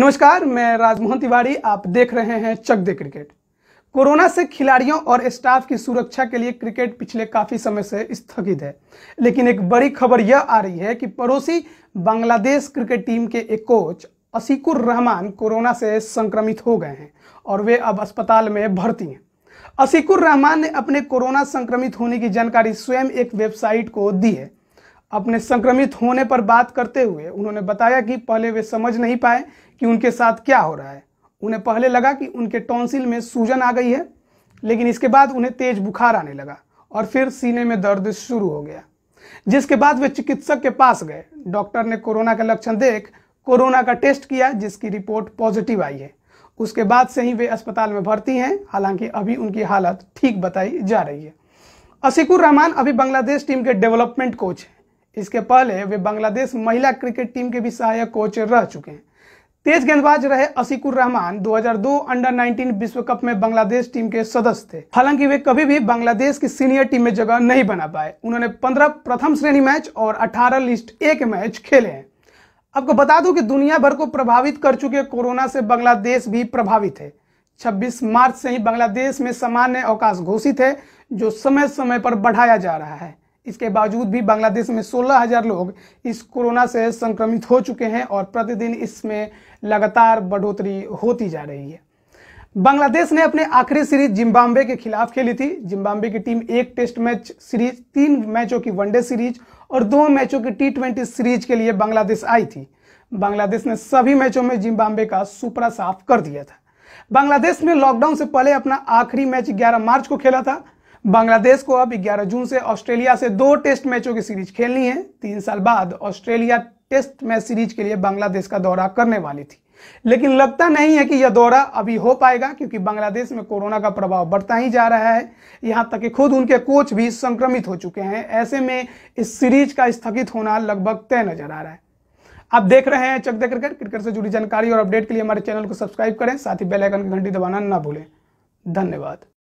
नमस्कार मैं राजमोहन तिवारी आप देख रहे हैं चक दे क्रिकेट कोरोना से खिलाड़ियों और स्टाफ की सुरक्षा के लिए क्रिकेट पिछले काफी समय से स्थगित है लेकिन एक बड़ी खबर यह आ रही है कि पड़ोसी बांग्लादेश क्रिकेट टीम के एक कोच असीकुर रहमान कोरोना से संक्रमित हो गए हैं और वे अब अस्पताल में भर्ती हैं असीकुर रहमान ने अपने कोरोना संक्रमित होने की जानकारी स्वयं एक वेबसाइट को दी है अपने संक्रमित होने पर बात करते हुए उन्होंने बताया कि पहले वे समझ नहीं पाए कि उनके साथ क्या हो रहा है उन्हें पहले लगा कि उनके टॉन्सिल में सूजन आ गई है लेकिन इसके बाद उन्हें तेज बुखार आने लगा और फिर सीने में दर्द शुरू हो गया जिसके बाद वे चिकित्सक के पास गए डॉक्टर ने कोरोना के लक्षण देख कोरोना का टेस्ट किया जिसकी रिपोर्ट पॉजिटिव आई है उसके बाद से ही वे अस्पताल में भर्ती हैं हालांकि अभी उनकी हालत ठीक बताई जा रही है असिकुर रहमान अभी बांग्लादेश टीम के डेवलपमेंट कोच हैं इसके पहले वे बांग्लादेश महिला क्रिकेट टीम के भी सहायक कोच रह चुके हैं तेज गेंदबाज रहे असिकुर रहमान 2002 अंडर 19 विश्व कप में बांग्लादेश टीम के सदस्य थे हालांकि वे कभी भी बांग्लादेश की सीनियर टीम में जगह नहीं बना पाए उन्होंने 15 प्रथम श्रेणी मैच और 18 लिस्ट एक मैच खेले हैं आपको बता दूं कि दुनिया भर को प्रभावित कर चुके कोरोना से बांग्लादेश भी प्रभावित है छब्बीस मार्च से ही बांग्लादेश में सामान्य अवकाश घोषित है जो समय समय पर बढ़ाया जा रहा है इसके बावजूद भी बांग्लादेश में 16,000 लोग इस कोरोना से संक्रमित हो चुके हैं और प्रतिदिन इसमें लगातार बढ़ोतरी होती जा रही है बांग्लादेश ने अपने आखिरी सीरीज जिम्बाब्वे के खिलाफ खेली थी जिम्बाब्वे की टीम एक टेस्ट मैच सीरीज तीन मैचों की वनडे सीरीज और दो मैचों की टी ट्वेंटी सीरीज के लिए बांग्लादेश आई थी बांग्लादेश ने सभी मैचों में जिम्बाब्वे का सुपरा साफ कर दिया था बांग्लादेश ने लॉकडाउन से पहले अपना आखिरी मैच 11 मार्च को खेला था बांग्लादेश को अब 11 जून से ऑस्ट्रेलिया से दो टेस्ट मैचों की सीरीज खेलनी है तीन साल बाद ऑस्ट्रेलिया टेस्ट मैच सीरीज के लिए बांग्लादेश का दौरा करने वाली थी लेकिन लगता नहीं है कि यह दौरा अभी हो पाएगा क्योंकि बांग्लादेश में कोरोना का प्रभाव बढ़ता ही जा रहा है यहां तक कि खुद उनके कोच भी संक्रमित हो चुके हैं ऐसे में इस सीरीज का स्थगित होना लगभग तय नजर आ रहा है आप देख रहे हैं चक दे क्रिकेट क्रिकेट से जुड़ी जानकारी और अपडेट के लिए हमारे चैनल को सब्सक्राइब करें साथ ही बेलाइकन की घंटी दबाना ना भूलें धन्यवाद